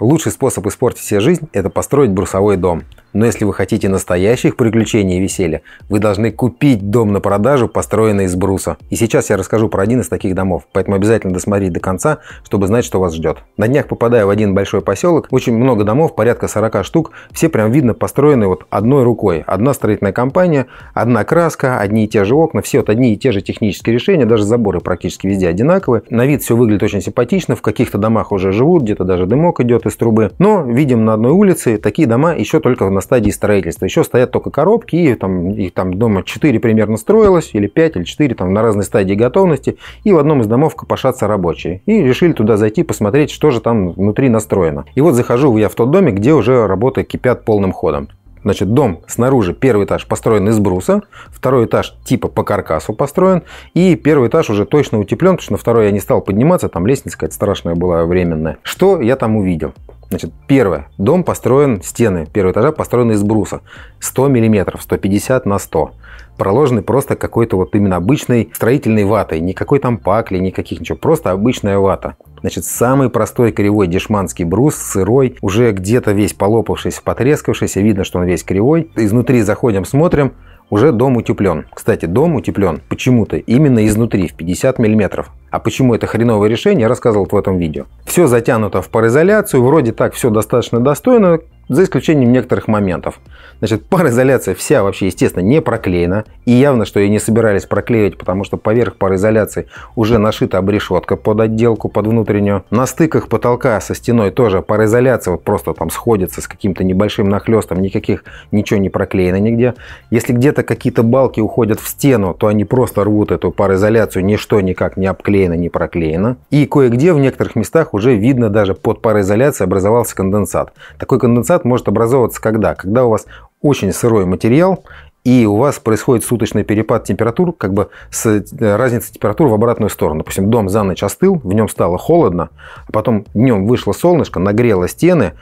Лучший способ испортить себе жизнь – это построить брусовой дом. Но если вы хотите настоящих приключений и веселья, вы должны купить дом на продажу, построенный из бруса. И сейчас я расскажу про один из таких домов, поэтому обязательно досмотрите до конца, чтобы знать, что вас ждет. На днях попадаю в один большой поселок, очень много домов, порядка 40 штук, все прям видно построены вот одной рукой. Одна строительная компания, одна краска, одни и те же окна, все вот одни и те же технические решения, даже заборы практически везде одинаковые. На вид все выглядит очень симпатично, в каких-то домах уже живут, где-то даже дымок идет из трубы. Но видим на одной улице такие дома еще только на стадии строительства. Еще стоят только коробки, и там, их там дома 4 примерно строилось, или 5, или 4, там на разной стадии готовности, и в одном из домов копошатся рабочие. И решили туда зайти, посмотреть, что же там внутри настроено. И вот захожу я в тот домик, где уже работы кипят полным ходом. Значит, дом снаружи, первый этаж построен из бруса, второй этаж типа по каркасу построен, и первый этаж уже точно утеплен, потому что на второй я не стал подниматься, там лестница какая-то страшная была временная. Что я там увидел? Значит, первое. Дом построен, стены первого этажа построены из бруса. 100 миллиметров, 150 на 100. Проложены просто какой-то вот именно обычной строительной ватой. Никакой там пакли, никаких ничего. Просто обычная вата. Значит, самый простой кривой дешманский брус, сырой, уже где-то весь полопавшийся, потрескавшийся. Видно, что он весь кривой. Изнутри заходим, смотрим уже дом утеплен. Кстати, дом утеплен почему-то именно изнутри, в 50 миллиметров. А почему это хреновое решение, я рассказывал в этом видео. Все затянуто в пароизоляцию, вроде так все достаточно достойно, за исключением некоторых моментов. Значит, пароизоляция вся вообще, естественно, не проклеена. И явно, что ее не собирались проклеивать, потому что поверх пароизоляции уже нашита обрешетка под отделку, под внутреннюю. На стыках потолка со стеной тоже пароизоляция вот просто там сходится с каким-то небольшим нахлестом. Никаких, ничего не проклеено нигде. Если где-то какие-то балки уходят в стену, то они просто рвут эту пароизоляцию, ничто никак не обклеено проклеено, не проклеено. И кое-где в некоторых местах уже видно даже под пароизоляцией образовался конденсат. Такой конденсат может образовываться когда? Когда у вас очень сырой материал, и у вас происходит суточный перепад температур, как бы с э, разницей температур в обратную сторону. Допустим, дом за ночь остыл, в нем стало холодно, а потом днем вышло солнышко, нагрело стены,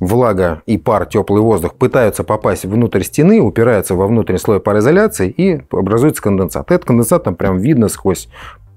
влага и пар, теплый воздух пытаются попасть внутрь стены, упираются во внутренний слой пароизоляции и образуется конденсат. Этот конденсат там прям видно сквозь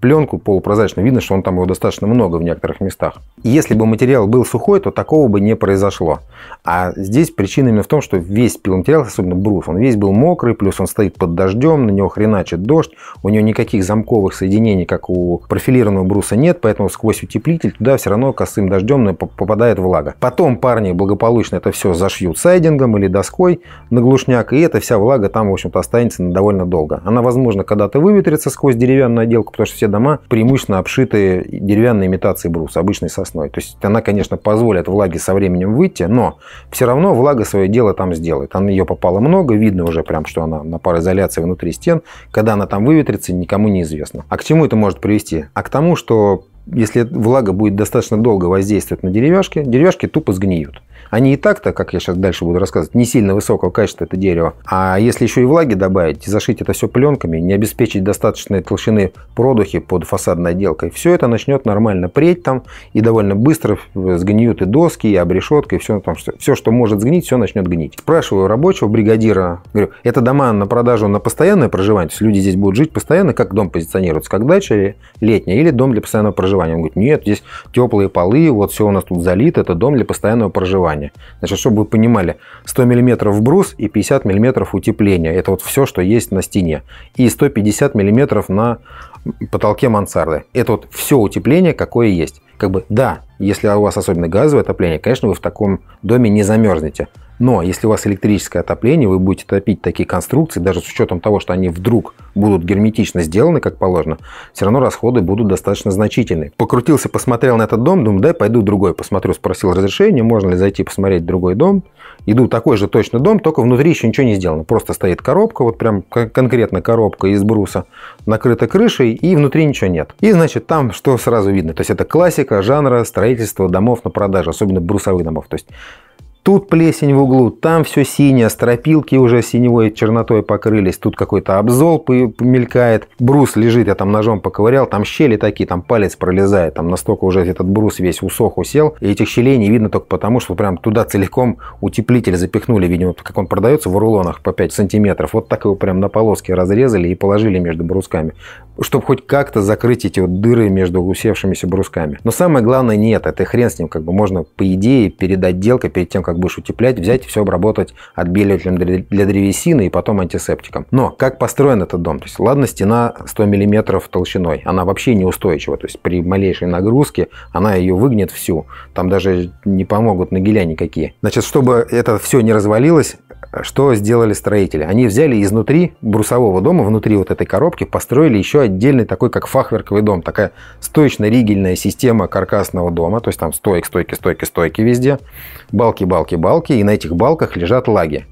пленку полупрозрачную, видно, что он там его достаточно много в некоторых местах. Если бы материал был сухой, то такого бы не произошло. А здесь причина именно в том, что весь пиломатериал, особенно брус, он весь был мокрый, плюс он стоит под дождем, на него хреначит дождь, у него никаких замковых соединений, как у профилированного бруса нет, поэтому сквозь утеплитель туда все равно косым дождем попадает влага. Потом парни благополучно это все зашьют сайдингом или доской на глушняк, и эта вся влага там, в общем-то, останется довольно долго. Она, возможно, когда-то выветрится сквозь деревянную отделку, потому что все дома преимущественно обшиты деревянной имитацией бруса, обычной сосной. То есть она, конечно, позволит влаге со временем выйти, но все равно влага свое дело там сделает. Она ее попало много, видно уже прям, что она на пароизоляции внутри стен. Когда она там выветрится, никому не известно. А к чему это может привести? А к тому, что если влага будет достаточно долго воздействовать на деревяшки, деревяшки тупо сгниют. Они и так-то, как я сейчас дальше буду рассказывать, не сильно высокого качества это дерево. А если еще и влаги добавить, зашить это все пленками, не обеспечить достаточной толщины продухи под фасадной отделкой, все это начнет нормально преть там и довольно быстро сгниют и доски, и обрешетка, и все, там, все, все, что может сгнить, все начнет гнить. Спрашиваю рабочего, бригадира, говорю, это дома на продажу на постоянное проживание, то есть люди здесь будут жить постоянно, как дом позиционируется, как дача летняя, или дом для постоянного проживания. Он говорит, нет, здесь теплые полы, вот все у нас тут залито, это дом для постоянного проживания обмурования. Значит, чтобы вы понимали, 100 мм брус и 50 мм утепления. Это вот все, что есть на стене. И 150 мм на потолке мансарды. Это вот все утепление, какое есть. Как бы, да, если у вас особенно газовое отопление, конечно, вы в таком доме не замерзнете. Но если у вас электрическое отопление, вы будете топить такие конструкции, даже с учетом того, что они вдруг будут герметично сделаны, как положено, все равно расходы будут достаточно значительны. Покрутился, посмотрел на этот дом, думаю, да, пойду другой посмотрю, спросил разрешение, можно ли зайти посмотреть другой дом. Иду, такой же точно дом, только внутри еще ничего не сделано. Просто стоит коробка, вот прям конкретно коробка из бруса, накрыта крышей, и внутри ничего нет. И, значит, там что сразу видно? То есть это классика жанра строительства домов на продажу, особенно брусовых домов. То есть Тут плесень в углу, там все синее, стропилки уже синевой чернотой покрылись, тут какой-то обзол мелькает, брус лежит, я там ножом поковырял, там щели такие, там палец пролезает, там настолько уже этот брус весь усох, усел, и этих щелей не видно только потому, что прям туда целиком утеплитель запихнули, видимо, как он продается в рулонах по 5 сантиметров, вот так его прям на полоски разрезали и положили между брусками, чтобы хоть как-то закрыть эти вот дыры между усевшимися брусками. Но самое главное нет, это хрен с ним, как бы можно по идее перед отделкой, перед тем, как как будешь утеплять, взять и все обработать отбеливателем для древесины и потом антисептиком. Но как построен этот дом? То есть, ладно, стена 100 мм толщиной, она вообще неустойчива, то есть при малейшей нагрузке она ее выгнет всю, там даже не помогут нагеля никакие. Значит, чтобы это все не развалилось, что сделали строители? Они взяли изнутри брусового дома, внутри вот этой коробки, построили еще отдельный такой, как фахверковый дом, такая стоечно-ригельная система каркасного дома, то есть там стойки, стойки, стойки, стойки везде, балки, балки, балки, и на этих балках лежат лаги.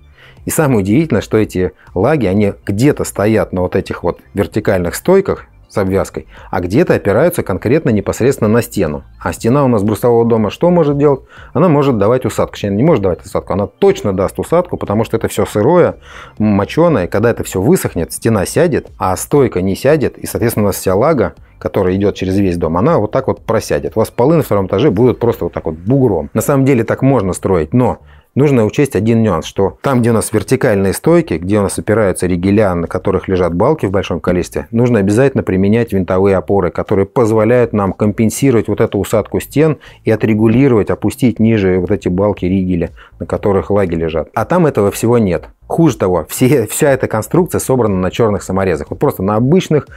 И самое удивительное, что эти лаги, они где-то стоят на вот этих вот вертикальных стойках, с обвязкой, а где-то опираются конкретно непосредственно на стену. А стена у нас брусового дома что может делать? Она может давать усадку. Точнее, не может давать усадку, она точно даст усадку, потому что это все сырое, моченое. Когда это все высохнет, стена сядет, а стойка не сядет, и, соответственно, у нас вся лага которая идет через весь дом, она вот так вот просядет. У вас полы на втором этаже будут просто вот так вот бугром. На самом деле так можно строить, но Нужно учесть один нюанс, что там, где у нас вертикальные стойки, где у нас опираются ригеля, на которых лежат балки в большом количестве, нужно обязательно применять винтовые опоры, которые позволяют нам компенсировать вот эту усадку стен и отрегулировать, опустить ниже вот эти балки ригеля, на которых лаги лежат. А там этого всего нет. Хуже того, все, вся эта конструкция собрана на черных саморезах. Вот просто на обычных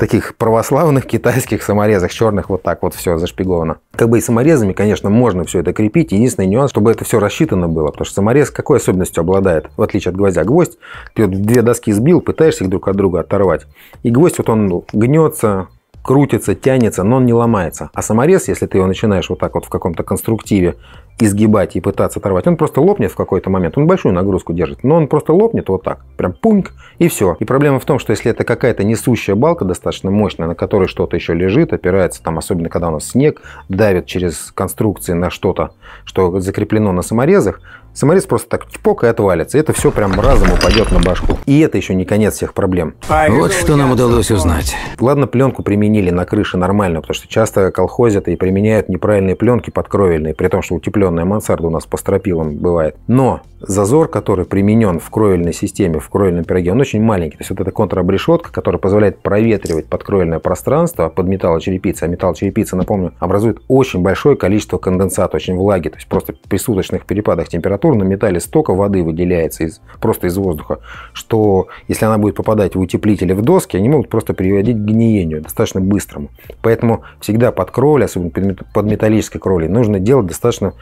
таких православных китайских саморезах, черных вот так вот все зашпиговано. Как бы и саморезами, конечно, можно все это крепить. Единственный нюанс, чтобы это все рассчитано было. Потому что саморез какой особенностью обладает, в отличие от гвоздя? Гвоздь, ты вот две доски сбил, пытаешься их друг от друга оторвать. И гвоздь вот он гнется, крутится, тянется, но он не ломается. А саморез, если ты его начинаешь вот так вот в каком-то конструктиве изгибать и пытаться оторвать, он просто лопнет в какой-то момент. Он большую нагрузку держит, но он просто лопнет вот так, прям пуньк, и все. И проблема в том, что если это какая-то несущая балка достаточно мощная, на которой что-то еще лежит, опирается там, особенно когда у нас снег, давит через конструкции на что-то, что закреплено на саморезах, саморез просто так чпок и отвалится. И это все прям разом упадет на башку. И это еще не конец всех проблем. Вот что нам удалось узнать. Ладно, пленку применили на крыше нормально, потому что часто колхозят и применяют неправильные пленки подкровельные, при том, что утеплен одноразмеренная мансарда у нас по стропилам бывает. Но зазор, который применен в кровельной системе, в кровельном пироге, он очень маленький. То есть вот эта контрабрешетка, которая позволяет проветривать подкровельное пространство под металлочерепицей. А металлочерепица, напомню, образует очень большое количество конденсата, очень влаги. То есть просто при суточных перепадах температур на металле столько воды выделяется из, просто из воздуха, что если она будет попадать в утеплители в доски, они могут просто приводить к гниению достаточно быстрому. Поэтому всегда под кровлей, особенно под металлической кровлей, нужно делать достаточно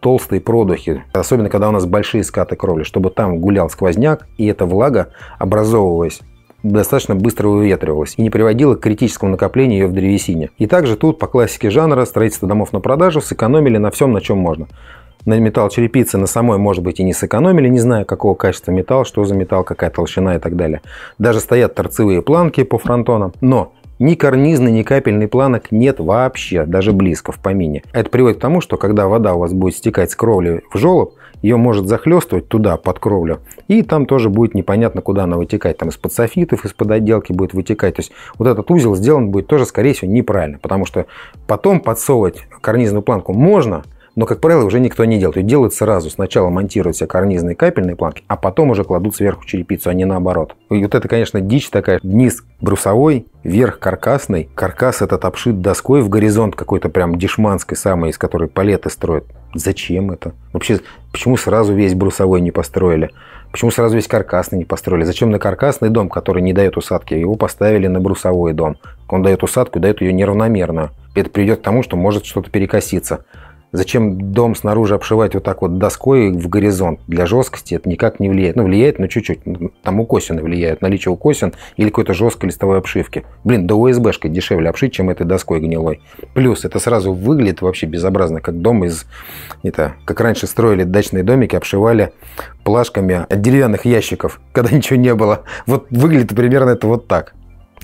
толстые продухи, особенно когда у нас большие скаты кровли, чтобы там гулял сквозняк, и эта влага, образовываясь, достаточно быстро выветривалась и не приводила к критическому накоплению ее в древесине. И также тут по классике жанра строительство домов на продажу сэкономили на всем, на чем можно. На металл черепицы на самой, может быть, и не сэкономили, не знаю, какого качества металл, что за металл, какая толщина и так далее. Даже стоят торцевые планки по фронтонам. Но ни карнизный, ни капельный планок нет вообще, даже близко в помине. Это приводит к тому, что когда вода у вас будет стекать с кровли в желоб, ее может захлестывать туда, под кровлю, и там тоже будет непонятно, куда она вытекать. Там из-под софитов, из-под отделки будет вытекать. То есть вот этот узел сделан будет тоже, скорее всего, неправильно, потому что потом подсовывать карнизную планку можно – но, как правило, уже никто не делает. И делают сразу. Сначала монтируют все карнизные капельные планки, а потом уже кладут сверху черепицу, а не наоборот. И вот это, конечно, дичь такая. Низ брусовой, верх каркасный. Каркас этот обшит доской в горизонт какой-то прям дешманской самой, из которой палеты строят. Зачем это? Вообще, почему сразу весь брусовой не построили? Почему сразу весь каркасный не построили? Зачем на каркасный дом, который не дает усадки, его поставили на брусовой дом? Он дает усадку, дает ее неравномерно. Это приведет к тому, что может что-то перекоситься. Зачем дом снаружи обшивать вот так вот доской в горизонт? Для жесткости это никак не влияет. Ну, влияет, но чуть-чуть. Ну, там укосины влияют. Наличие укосин или какой-то жесткой листовой обшивки. Блин, да ОСБшкой дешевле обшить, чем этой доской гнилой. Плюс это сразу выглядит вообще безобразно, как дом из... Это, как раньше строили дачные домики, обшивали плашками от деревянных ящиков, когда ничего не было. Вот выглядит примерно это вот так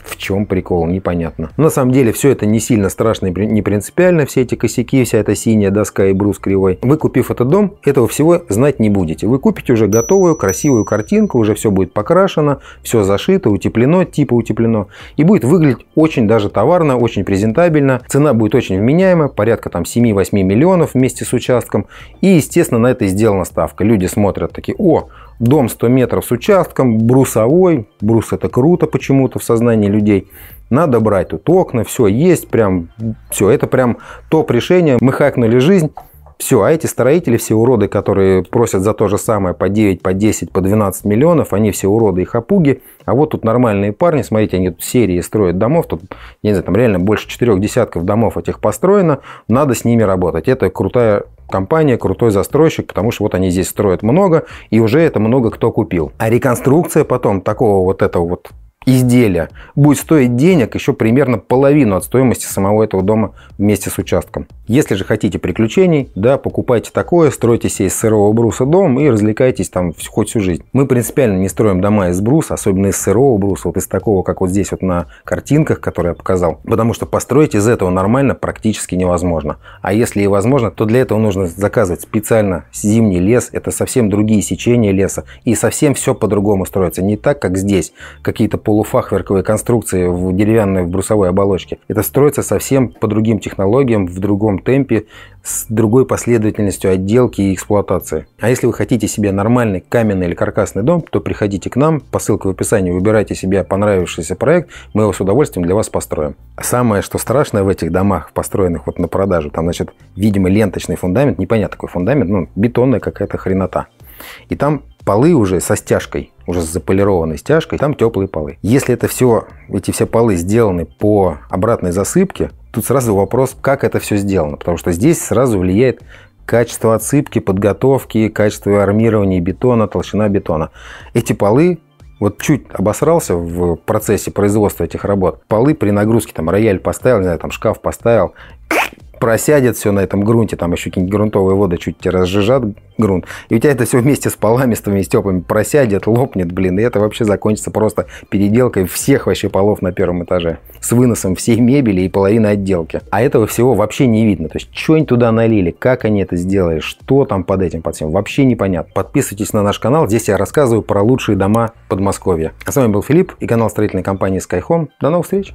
в чем прикол, непонятно. На самом деле все это не сильно страшно и не принципиально, все эти косяки, вся эта синяя доска и брус кривой. Вы купив этот дом, этого всего знать не будете. Вы купите уже готовую, красивую картинку, уже все будет покрашено, все зашито, утеплено, типа утеплено. И будет выглядеть очень даже товарно, очень презентабельно. Цена будет очень вменяемая, порядка там 7-8 миллионов вместе с участком. И, естественно, на это сделана ставка. Люди смотрят такие, о, дом 100 метров с участком, брусовой, брус это круто почему-то в сознании людей, надо брать тут окна, все есть, прям, все, это прям топ решение, мы хакнули жизнь, все, а эти строители, все уроды, которые просят за то же самое по 9, по 10, по 12 миллионов, они все уроды и хапуги. А вот тут нормальные парни, смотрите, они тут серии строят домов, тут, я не знаю, там реально больше четырех десятков домов этих построено, надо с ними работать. Это крутая компания, крутой застройщик, потому что вот они здесь строят много, и уже это много кто купил. А реконструкция потом такого вот этого вот изделия будет стоить денег еще примерно половину от стоимости самого этого дома вместе с участком. Если же хотите приключений, да, покупайте такое, стройте себе из сырого бруса дом и развлекайтесь там хоть всю жизнь. Мы принципиально не строим дома из бруса, особенно из сырого бруса, вот из такого, как вот здесь вот на картинках, которые я показал, потому что построить из этого нормально практически невозможно. А если и возможно, то для этого нужно заказывать специально зимний лес, это совсем другие сечения леса, и совсем все по-другому строится, не так, как здесь, какие-то полуфахверковые конструкции в деревянной в брусовой оболочке. Это строится совсем по другим технологиям, в другом темпе, с другой последовательностью отделки и эксплуатации. А если вы хотите себе нормальный каменный или каркасный дом, то приходите к нам по ссылке в описании, выбирайте себе понравившийся проект, мы его с удовольствием для вас построим. А самое, что страшное в этих домах, построенных вот на продажу, там, значит, видимо, ленточный фундамент, непонятно какой фундамент, ну, бетонная какая-то хренота. И там полы уже со стяжкой, уже с заполированной стяжкой, там теплые полы. Если это все, эти все полы сделаны по обратной засыпке, тут сразу вопрос, как это все сделано, потому что здесь сразу влияет качество отсыпки, подготовки, качество армирования бетона, толщина бетона. Эти полы вот чуть обосрался в процессе производства этих работ. Полы при нагрузке, там рояль поставил, не знаю, там шкаф поставил, просядет все на этом грунте, там еще какие-нибудь грунтовые воды чуть чуть разжижат грунт, и у тебя это все вместе с поламистыми степами просядет, лопнет, блин, и это вообще закончится просто переделкой всех вообще полов на первом этаже, с выносом всей мебели и половины отделки. А этого всего вообще не видно, то есть что они туда налили, как они это сделали, что там под этим, под всем, вообще непонятно. Подписывайтесь на наш канал, здесь я рассказываю про лучшие дома Подмосковья. А с вами был Филипп и канал строительной компании Skyhome. До новых встреч!